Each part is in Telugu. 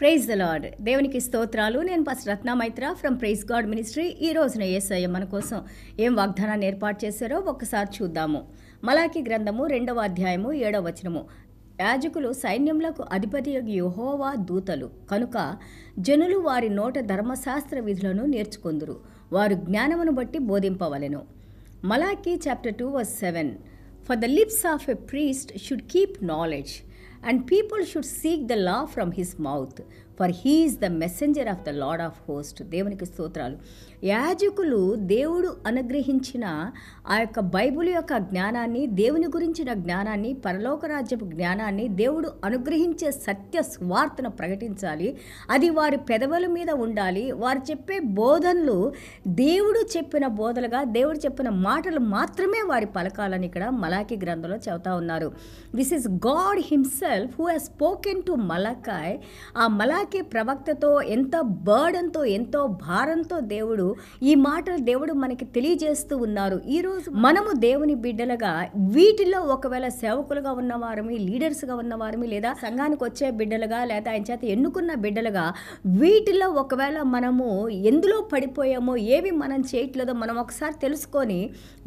ప్రైజ్ ద లాడ్ దేవునికి స్తోత్రాలు నేను పస్ రత్నామైత్ర ఫ్రమ్ ప్రైజ్ గాడ్ మినిస్ట్రీ ఈ రోజున ఏసయ్య మన కోసం ఏం వాగ్దానాన్ని ఏర్పాటు చేశారో ఒక్కసారి చూద్దాము మలాకి గ్రంథము రెండవ అధ్యాయము ఏడవ వచనము యాజకులు సైన్యములకు అధిపతి యుహోవా దూతలు కనుక జనులు వారి నోట ధర్మశాస్త్ర విధులను నేర్చుకొందురు వారు జ్ఞానమును బట్టి బోధింపవలెను Malachi chapter two verse seven for the lips of a priest should keep knowledge and people should seek the law from his mouth, for he is the messenger of the Lord of host దేవునికి స్తోత్రాలు యాజకులు దేవుడు అనుగ్రహించిన ఆ యొక్క బైబుల్ యొక్క జ్ఞానాన్ని దేవుని గురించిన జ్ఞానాన్ని పరలోకరాజ్యపు జ్ఞానాన్ని దేవుడు అనుగ్రహించే సత్య స్వార్థను ప్రకటించాలి అది వారి పెదవుల మీద ఉండాలి వారు చెప్పే బోధనలు దేవుడు చెప్పిన బోధలుగా దేవుడు చెప్పిన మాటలు మాత్రమే వారి పలకాలని ఇక్కడ మలాకి గ్రంథంలో చెబుతా ఉన్నారు this is God himself who has spoken to Malachi ఆ మలా మలాకే ప్రవక్తతో ఎంత బర్డన్తో ఎంతో భారంతో దేవుడు ఈ మాటలు దేవుడు మనకి తెలియజేస్తూ ఉన్నారు ఈరోజు మనము దేవుని బిడ్డలుగా వీటిలో ఒకవేళ సేవకులుగా ఉన్నవారమి లీడర్స్గా ఉన్నవారమి లేదా సంఘానికి వచ్చే బిడ్డలుగా లేదా ఆయన చేత ఎన్నుకున్న బిడ్డలుగా వీటిలో ఒకవేళ మనము ఎందులో పడిపోయామో ఏవి మనం చేయట్లేదో మనం ఒకసారి తెలుసుకొని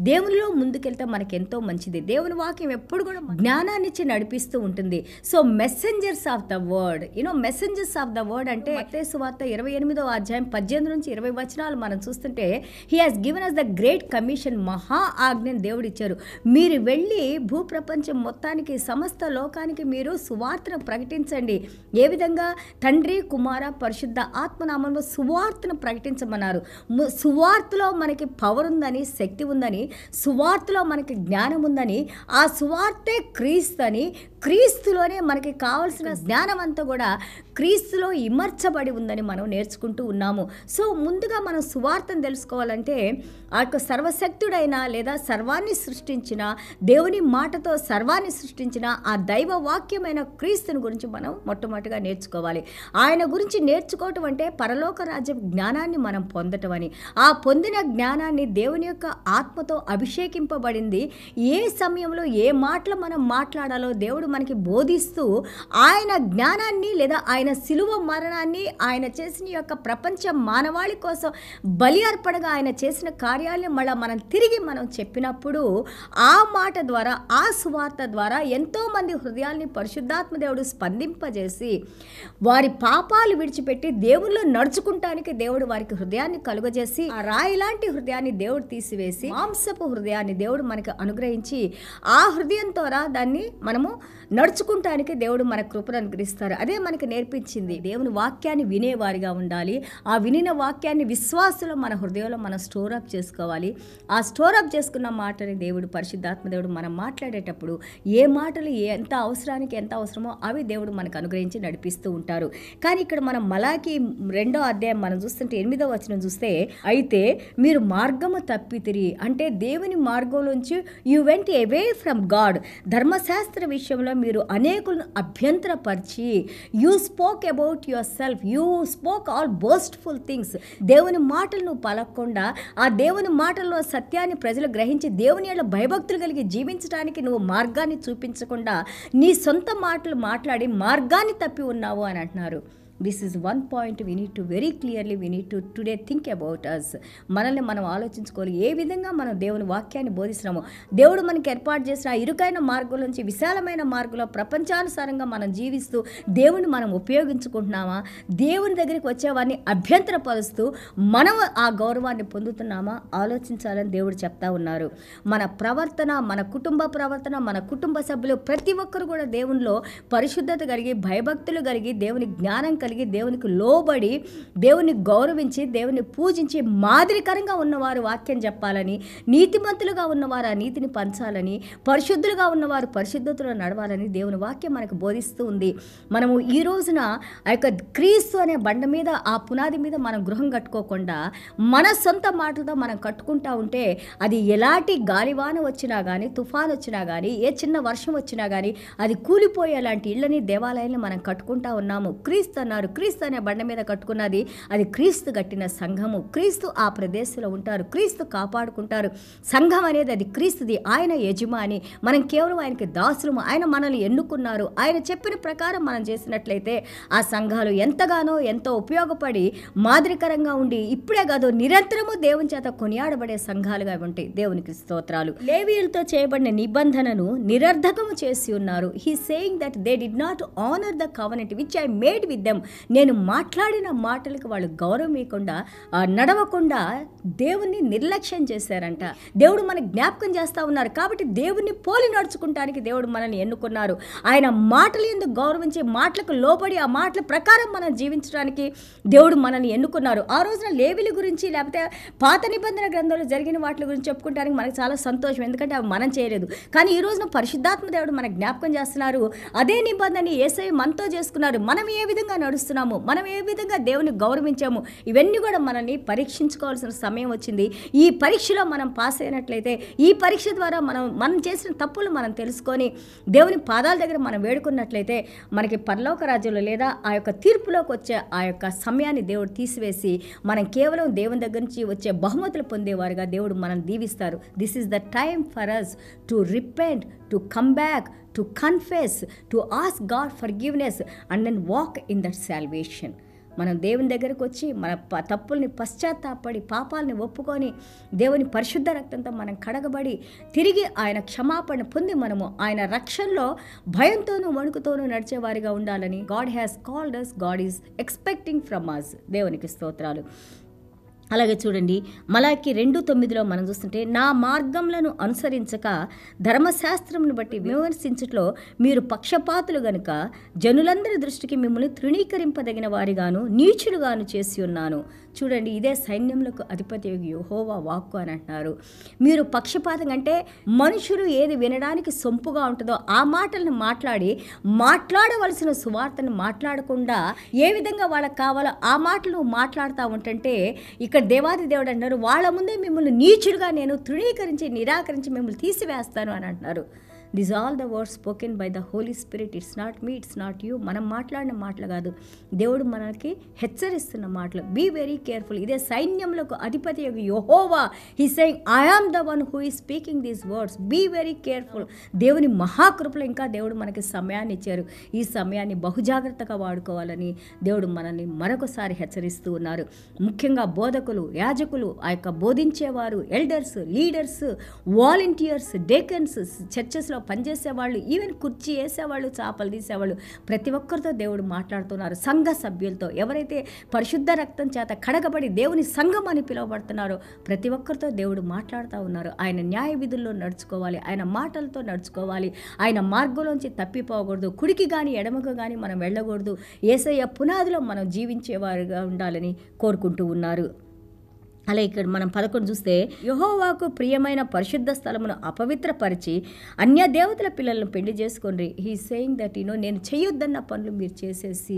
దేవునిలో ముందుకెళ్తే మనకి ఎంతో మంచిది దేవుని వాక్యం ఎప్పుడు కూడా జ్ఞానాన్నిచ్చి నడిపిస్తూ ఉంటుంది so messengers of the word you know messengers of of the word అంటే సువార్త ఇరవై ఎనిమిదో అధ్యాయం పద్దెనిమిది నుంచి ఇరవై వచనాలు మనం చూస్తుంటే he has given us the great commission మహా ఆజ్ఞని దేవుడిచ్చారు మీరు వెళ్ళి భూప్రపంచం మొత్తానికి సమస్త లోకానికి మీరు సువార్తను ప్రకటించండి ఏ విధంగా తండ్రి కుమార పరిశుద్ధ ఆత్మనామంలో సువార్తను ప్రకటించమన్నారు సువార్తలో మనకి పవర్ ఉందని శక్తి ఉందని సువార్తలో మనకి జ్ఞానం ఉందని ఆ సువార్తే క్రీస్తు అని క్రీస్తులోనే మనకి కావలసిన జ్ఞానం అంతా కూడా క్రీస్తులో ఇమర్చబడి ఉందని మనం నేర్చుకుంటూ ఉన్నాము సో ముందుగా మనం సువార్తను తెలుసుకోవాలంటే ఆ యొక్క సర్వశక్తుడైన లేదా సర్వాన్ని సృష్టించిన దేవుని మాటతో సర్వాన్ని సృష్టించిన ఆ దైవ వాక్యమైన క్రీస్తుని గురించి మనం మొట్టమొదటిగా నేర్చుకోవాలి ఆయన గురించి నేర్చుకోవటం అంటే పరలోక రాజ్యం జ్ఞానాన్ని మనం పొందటం అని ఆ పొందిన జ్ఞానాన్ని దేవుని యొక్క ఆత్మతో అభిషేకింపబడింది ఏ సమయంలో ఏ మాటలు మనం మాట్లాడాలో దేవుడు మనకి బోధిస్తూ ఆయన జ్ఞానాన్ని లేదా ఆయన ఆయన సిలువ మరణాన్ని ఆయన చేసిన యొక్క ప్రపంచ మానవాళి కోసం బలి అర్పణగా ఆయన చేసిన కార్యాలను మళ్ళీ మనం తిరిగి మనం చెప్పినప్పుడు ఆ మాట ద్వారా ఆ సువార్త ద్వారా ఎంతోమంది హృదయాల్ని పరిశుద్ధాత్మ దేవుడు స్పందింపజేసి వారి పాపాలు విడిచిపెట్టి దేవుళ్ళు నడుచుకుంటానికి దేవుడు వారికి హృదయాన్ని కలుగజేసి ఆ రాయిలాంటి హృదయాన్ని దేవుడు తీసివేసి మాంసపు హృదయాన్ని దేవుడు మనకి అనుగ్రహించి ఆ హృదయం ద్వారా దాన్ని మనము నడుచుకుంటానికి దేవుడు మన కృపను అనుగ్రహిస్తారు అదే మనకి నేర్పించింది దేవుని వాక్యాన్ని వినేవారిగా ఉండాలి ఆ వినిన వాక్యాన్ని విశ్వాసంలో మన హృదయంలో మనం స్టోర్ అప్ చేసుకోవాలి ఆ స్టోర్ అప్ చేసుకున్న మాటని దేవుడు పరిశుద్ధాత్మ దేవుడు మనం మాట్లాడేటప్పుడు ఏ మాటలు ఎంత అవసరానికి ఎంత అవసరమో అవి దేవుడు మనకు అనుగ్రహించి నడిపిస్తూ ఉంటారు కానీ ఇక్కడ మనం మలాకి రెండో అధ్యాయం మనం చూస్తుంటే ఎనిమిదో వచ్చిన చూస్తే అయితే మీరు మార్గము తప్పితిరి అంటే దేవుని మార్గంలోంచి you went away from God ధర్మశాస్త్ర విషయంలో మీరు అనేకులను అభ్యంతరపరిచి you spoke about yourself you spoke all boastful things దేవుని మాటలు నువ్వు పలకకుండా ఆ దేవుని మాటల్లో సత్యాన్ని ప్రజలు గ్రహించి దేవుని యొక్క భయభక్తులు కలిగి జీవించడానికి నువ్వు మార్గాన్ని చూపించకుండా నీ సొంత మాటలు మాట్లాడి మార్గాన్ని తప్పి ఉన్నావు అని అంటున్నారు this is one point we need to very clearly we need to today think about us మనల్ని మనం ఆలోచించుకోవాలి ఏ విధంగా మనం దేవుని వాక్యాన్ని బోధిస్తున్నాము దేవుడు మనకి ఏర్పాటు చేసిన ఇరుకైన మార్గం నుంచి విశాలమైన మార్గంలో ప్రపంచానుసారంగా మనం జీవిస్తూ దేవుని మనం ఉపయోగించుకుంటున్నామా దేవుని దగ్గరికి వచ్చేవాడిని అభ్యంతరపరుస్తూ మనం ఆ గౌరవాన్ని పొందుతున్నామా ఆలోచించాలని దేవుడు చెప్తా ఉన్నారు మన ప్రవర్తన మన కుటుంబ ప్రవర్తన మన కుటుంబ సభ్యులు ప్రతి ఒక్కరు కూడా దేవునిలో పరిశుద్ధత కలిగి భయభక్తులు కలిగి దేవుని జ్ఞానం కలిగి కలిగి దేవునికి లోబడి దేవుని గౌరవించి దేవుని పూజించి మాదిరికరంగా ఉన్నవారు వాక్యం చెప్పాలని నీతిమంతులుగా ఉన్నవారు ఆ నీతిని పంచాలని పరిశుద్ధులుగా ఉన్నవారు పరిశుద్ధతలో నడవాలని దేవుని వాక్యం మనకు బోధిస్తూ ఉంది మనము ఈ రోజున ఆ యొక్క క్రీస్తు అనే బండ మీద ఆ పునాది మీద మనం గృహం కట్టుకోకుండా మన సొంత మాటలతో మనం కట్టుకుంటా ఉంటే అది ఎలాంటి గాలివాన వచ్చినా కానీ తుఫాన్ వచ్చినా కానీ ఏ చిన్న వర్షం వచ్చినా కానీ అది కూలిపోయే అలాంటి ఇళ్ళని దేవాలయాన్ని మనం కట్టుకుంటా ఉన్నాము క్రీస్తు అన్న ఉంటారు క్రీస్తు అనే బండ మీద కట్టుకున్నది అది క్రీస్తు కట్టిన సంఘము క్రీస్తు ఆ ప్రదేశంలో ఉంటారు క్రీస్తు కాపాడుకుంటారు సంఘం అనేది అది క్రీస్తుది ఆయన యజమాని మనం కేవలం ఆయనకి దాసులము ఆయన మనల్ని ఎన్నుకున్నారు ఆయన చెప్పిన ప్రకారం మనం చేసినట్లయితే ఆ సంఘాలు ఎంతగానో ఎంతో ఉపయోగపడి మాదిరికరంగా ఉండి ఇప్పుడే కాదు నిరంతరము దేవుని చేత కొనియాడబడే సంఘాలుగా ఉంటాయి దేవునికి స్తోత్రాలు లేవీయులతో చేయబడిన నిబంధనను నిరర్ధకము చేసి ఉన్నారు he saying that they did not honour the covenant which I made with them నేను మాట్లాడిన మాటలకు వాళ్ళు గౌరవం ఇవ్వకుండా నడవకుండా దేవుణ్ణి నిర్లక్ష్యం చేశారంట దేవుడు మన జ్ఞాపకం చేస్తూ ఉన్నారు కాబట్టి దేవుణ్ణి పోలి నడుచుకుంటానికి దేవుడు మనల్ని ఎన్నుకున్నారు ఆయన మాటలు ఎందుకు గౌరవించి మాటలకు లోబడి ఆ మాటల ప్రకారం మనం జీవించడానికి దేవుడు మనల్ని ఎన్నుకున్నారు ఆ రోజున లేవిల గురించి లేకపోతే పాత నిబంధన గ్రంథాలు జరిగిన వాటి గురించి చెప్పుకుంటానికి మనకు చాలా సంతోషం ఎందుకంటే అవి మనం చేయలేదు కానీ ఈ రోజున పరిశుద్ధాత్మ దేవుడు మనకు జ్ఞాపకం చేస్తున్నారు అదే నిబంధనని ఏసై మనతో చేసుకున్నారు మనం ఏ విధంగా నడుస్తున్నాము మనం ఏ విధంగా దేవుని గౌరవించాము ఇవన్నీ కూడా మనల్ని పరీక్షించుకోవాల్సిన సమయం వచ్చింది ఈ పరీక్షలో మనం పాస్ అయినట్లయితే ఈ పరీక్ష ద్వారా మనం మనం చేసిన తప్పులు మనం తెలుసుకొని దేవుని పాదాల దగ్గర మనం వేడుకున్నట్లయితే మనకి పరలోక రాజ్యంలో లేదా ఆ యొక్క తీర్పులోకి వచ్చే ఆ యొక్క సమయాన్ని దేవుడు తీసివేసి మనం కేవలం దేవుని దగ్గర నుంచి వచ్చే బహుమతులు పొందేవారుగా దేవుడు మనం దీవిస్తారు this is the time for us to repent to come back to confess to ask God for forgiveness and then walk in that salvation మనం దేవుని దగ్గరకు వచ్చి మన తప్పుల్ని పశ్చాత్తాపడి పాపాలని ఒప్పుకొని దేవుని పరిశుద్ధ రక్తంతో మనం కడగబడి తిరిగి ఆయన క్షమాపణ పొంది మనము ఆయన రక్షణలో భయంతోనూ వణుకుతోనూ నడిచేవారిగా ఉండాలని God has called us God is expecting from us దేవునికి స్తోత్రాలు అలాగే చూడండి మలాకి రెండు తొమ్మిదిలో మనం చూస్తుంటే నా మార్గంలను అనుసరించక ధర్మశాస్త్రంను బట్టి విమర్శించట్లో మీరు పక్షపాతులు గనుక జనులందరి దృష్టికి మిమ్మల్ని తృణీకరింపదగిన వారిగాను నీచులుగాను చేసి ఉన్నాను చూడండి ఇదే సైన్యములకు అధిపతి యోహోవా వాక్కు అని అంటున్నారు మీరు పక్షపాతం అంటే మనుషులు ఏది వినడానికి సొంపుగా ఉంటుందో ఆ మాటలను మాట్లాడి మాట్లాడవలసిన సువార్తను మాట్లాడకుండా ఏ విధంగా వాళ్ళకి కావాలో ఆ మాటలు మాట్లాడుతూ ఉంటే ఇక్కడ దేవాది దేవుడు అంటారు వాళ్ళ ముందే మిమ్మల్ని నీచుడుగా నేను తృణీకరించి నిరాకరించి మిమ్మల్ని తీసివేస్తాను అని అంటున్నారు this all the words spoken by the Holy Spirit it's not me it's not you మనం మాట్లాడిన మాటలు కాదు దేవుడు మనకి హెచ్చరిస్తున్న మాటలు బీ వెరీ కేర్ఫుల్ ఇదే సైన్యంలో అధిపతి యొక్క యోహోవా he saying I am the one who is speaking these words be very careful దేవుని మహాకృపలు ఇంకా దేవుడు మనకి సమయాన్ని ఇచ్చారు ఈ సమయాన్ని బహుజాగ్రత్తగా వాడుకోవాలని దేవుడు మనల్ని మరొకసారి హెచ్చరిస్తూ ఉన్నారు ముఖ్యంగా బోధకులు యాజకులు ఆ యొక్క బోధించేవారు ఎల్డర్స్ లీడర్స్ వాలంటీర్స్ డేకన్స్ చర్చెస్లో పనిచేసేవాళ్ళు ఈవెన్ కుర్చీ వేసేవాళ్ళు చేపలు తీసేవాళ్ళు ప్రతి ఒక్కరితో దేవుడు మాట్లాడుతున్నారు సంఘ సభ్యులతో ఎవరైతే పరిశుద్ధ రక్తం చేత కడగబడి దేవుని సంఘం అని పిలువబడుతున్నారో ప్రతి ఒక్కరితో దేవుడు మాట్లాడుతూ ఉన్నారు ఆయన న్యాయ విధుల్లో నడుచుకోవాలి ఆయన మాటలతో నడుచుకోవాలి ఆయన మార్గంలోంచి తప్పిపోకూడదు కుడికి కానీ ఎడమకు కానీ మనం వెళ్ళకూడదు ఏసయ్య పునాదిలో మనం జీవించేవారుగా ఉండాలని కోరుకుంటూ ఉన్నారు అలా ఇక్కడ మనం పదకొండు చూస్తే యహోవాకు ప్రియమైన పరిశుద్ధ స్థలమును అపవిత్రపరిచి అన్య దేవతల పిల్లలను పెళ్లి చేసుకోండి హీ సెయింగ్ దట్ నో నేను చేయొద్దన్న పనులు మీరు చేసేసి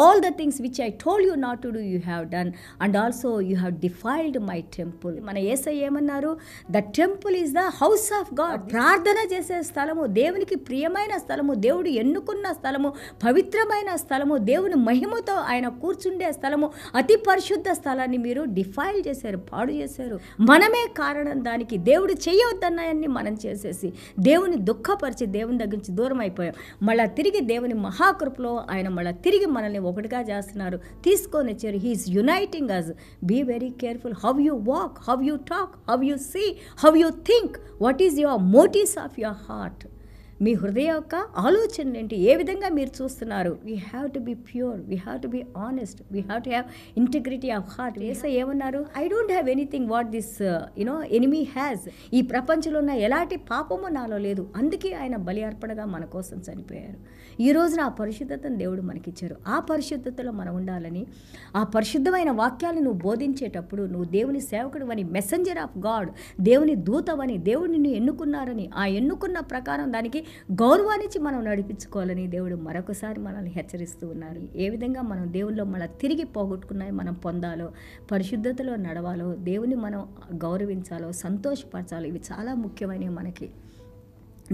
all the things which I told you not to do you have done and also you have defiled my temple మన ఏసై ఏమన్నారు the temple is the house of God ప్రార్థన చేసే స్థలము దేవునికి ప్రియమైన స్థలము దేవుడు ఎన్నుకున్న స్థలము పవిత్రమైన స్థలము దేవుని మహిమతో ఆయన కూర్చుండే స్థలము అతి పరిశుద్ధ స్థలాన్ని మీరు డిఫైల్ చేసే చేశారు పాడు చేశారు మనమే కారణం దానికి దేవుడు చేయవద్దన్నాయన్ని మనం చేసేసి దేవుని దుఃఖపరిచి దేవుని దగ్గర నుంచి దూరం అయిపోయాం మళ్ళీ తిరిగి దేవుని మహాకృపలో ఆయన మళ్ళీ తిరిగి మనల్ని ఒకటిగా చేస్తున్నారు తీసుకొని వచ్చారు he is uniting us be very careful how you walk how you talk how you see how you think what is your motives of your heart మీ హృదయ యొక్క ఆలోచన ఏంటి ఏ విధంగా మీరు చూస్తున్నారు we have to be pure we have to be honest we have to have integrity of heart ఏసో ఏమన్నారు I don't have anything what this you know enemy has ఈ ప్రపంచంలో ఉన్న ఎలాంటి పాపము నాలో లేదు అందుకే ఆయన బలి అర్పణగా మన కోసం చనిపోయారు ఈ రోజున ఆ పరిశుద్ధతను దేవుడు మనకిచ్చారు ఆ పరిశుద్ధతలో మనం ఉండాలని ఆ పరిశుద్ధమైన వాక్యాలను నువ్వు బోధించేటప్పుడు నువ్వు దేవుని సేవకుడు అని మెసెంజర్ ఆఫ్ గాడ్ దేవుని దూతవని దేవుడిని ఎన్నుకున్నారని ఆ ఎన్నుకున్న ప్రకారం దానికి గౌరవానికి మనం నడిపించుకోవాలని దేవుడు మరొకసారి మనల్ని హెచ్చరిస్తూ ఉన్నారు ఏ విధంగా మనం దేవుల్లో మన తిరిగి పోగొట్టుకున్నాయి మనం పొందాలో పరిశుద్ధతలో నడవాలో దేవుని మనం గౌరవించాలో సంతోషపరచాలో ఇవి చాలా ముఖ్యమైనవి మనకి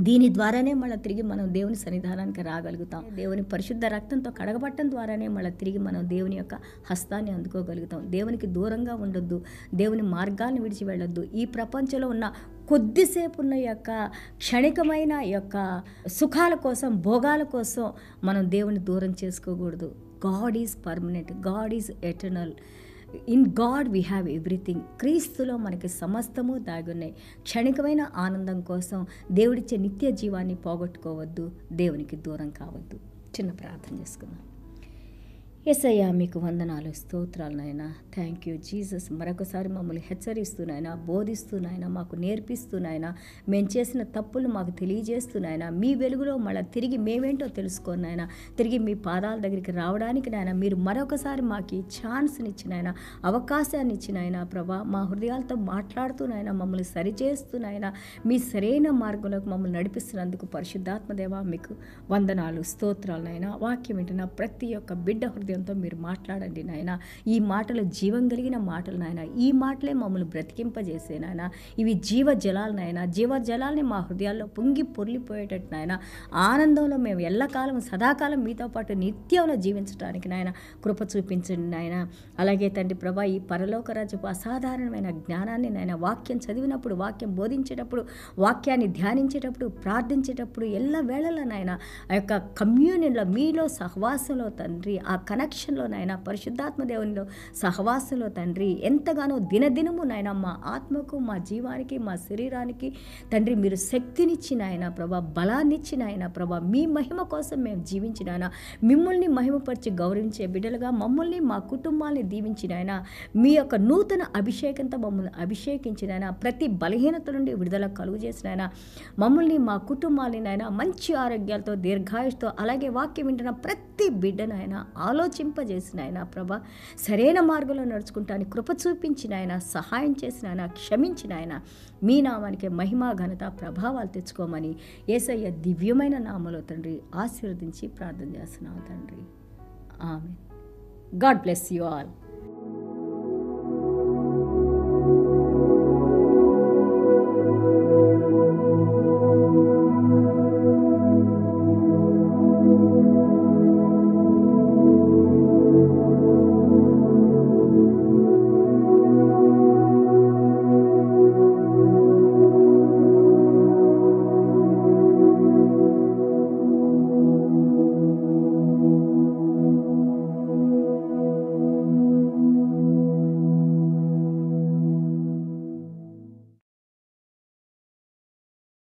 దీని ద్వారానే మళ్ళీ తిరిగి మనం దేవుని సన్నిధానానికి రాగలుగుతాం దేవుని పరిశుద్ధ రక్తంతో కడగబట్టం ద్వారానే మళ్ళీ తిరిగి మనం దేవుని యొక్క హస్తాన్ని అందుకోగలుగుతాం దేవునికి దూరంగా ఉండొద్దు దేవుని మార్గాన్ని విడిచి వెళ్ళొద్దు ఈ ప్రపంచంలో ఉన్న కొద్దిసేపు ఉన్న యొక్క క్షణికమైన యొక్క సుఖాల కోసం భోగాల కోసం మనం దేవుని దూరం చేసుకోకూడదు God is permanent God is eternal in God we have everything క్రీస్తులో మనకి సమస్తము దాగున్నాయి క్షణికమైన ఆనందం కోసం దేవుడిచ్చే నిత్య జీవాన్ని పోగొట్టుకోవద్దు దేవునికి దూరం కావద్దు చిన్న ప్రార్థన చేసుకుందాం ఎస్ఐయా మీకు వందనాలు స్తోత్రాలు నాయన థ్యాంక్ యూ జీసస్ మరొకసారి మమ్మల్ని హెచ్చరిస్తున్నాయినా బోధిస్తున్నాయినా మాకు నేర్పిస్తున్నాయినా మేము చేసిన తప్పులు మాకు తెలియజేస్తున్నాయినా మీ వెలుగులో మళ్ళీ తిరిగి మేమేంటో తెలుసుకున్నాయినా తిరిగి మీ పాదాల దగ్గరికి రావడానికి నాయన మీరు మరొకసారి మాకు ఈ ఛాన్స్నిచ్చినాయన అవకాశాన్ని ఇచ్చినాయన ప్రభా మా హృదయాలతో మాట్లాడుతున్నాయినా మమ్మల్ని సరిచేస్తున్నాయినా మీ సరైన మార్గంలోకి మమ్మల్ని నడిపిస్తున్నందుకు పరిశుద్ధాత్మదేవా మీకు వందనాలు స్తోత్రాలు వాక్యం ఏంటన్నా ప్రతి ఒక్క బిడ్డ హృదయం ధైర్యంతో మీరు మాట్లాడండి నాయన ఈ మాటలు జీవం కలిగిన మాటలు నాయన ఈ మాటలే మమ్మల్ని బ్రతికింపజేసే నాయన ఇవి జీవ జలాలు నాయన జీవ జలాల్ని మా హృదయాల్లో పొంగి పొర్లిపోయేటట్టు నాయన ఆనందంలో మేము ఎల్లకాలం సదాకాలం మీతో పాటు నిత్యంలో జీవించడానికి నాయన కృప చూపించండి నాయన అలాగే తండ్రి ప్రభా ఈ పరలోక రాజపు అసాధారణమైన జ్ఞానాన్ని నాయన వాక్యం చదివినప్పుడు వాక్యం బోధించేటప్పుడు వాక్యాన్ని ధ్యానించేటప్పుడు ప్రార్థించేటప్పుడు ఎల్ల వేళలనైనా నాయన ఆ యొక్క కమ్యూనిలో మీలో సహవాసంలో తండ్రి ఆ కనెక్షన్లో నాయన పరిశుద్ధాత్మ దేవునిలో సహవాసంలో తండ్రి ఎంతగానో దినదినము నాయన మా ఆత్మకు మా జీవానికి మా శరీరానికి తండ్రి మీరు శక్తినిచ్చిన ఆయన ప్రభా బలాన్నిచ్చిన ఆయన ప్రభా మీ మహిమ కోసం మేము ఆయన మిమ్మల్ని మహిమపరిచి గౌరవించే బిడ్డలుగా మమ్మల్ని మా కుటుంబాన్ని దీవించినాయన మీ యొక్క నూతన అభిషేకంతో మమ్మల్ని ఆయన ప్రతి బలహీనత నుండి విడుదల కలుగు ఆయన మమ్మల్ని మా కుటుంబాలని నాయన మంచి ఆరోగ్యాలతో దీర్ఘాయుష్తో అలాగే వాక్యం వింటున్న ప్రతి బిడ్డనైనా ఆలోచన ఆలోచింపజేసిన ఆయన ప్రభ సరైన మార్గంలో నడుచుకుంటానికి కృప చూపించిన ఆయన సహాయం చేసిన ఆయన క్షమించిన ఆయన మీ నామానికి మహిమా ఘనత ప్రభావాలు తెచ్చుకోమని ఏసయ్య దివ్యమైన నామలో తండ్రి ఆశీర్వదించి ప్రార్థన చేస్తున్నావు తండ్రి ఆమె గాడ్ బ్లెస్ యు ఆల్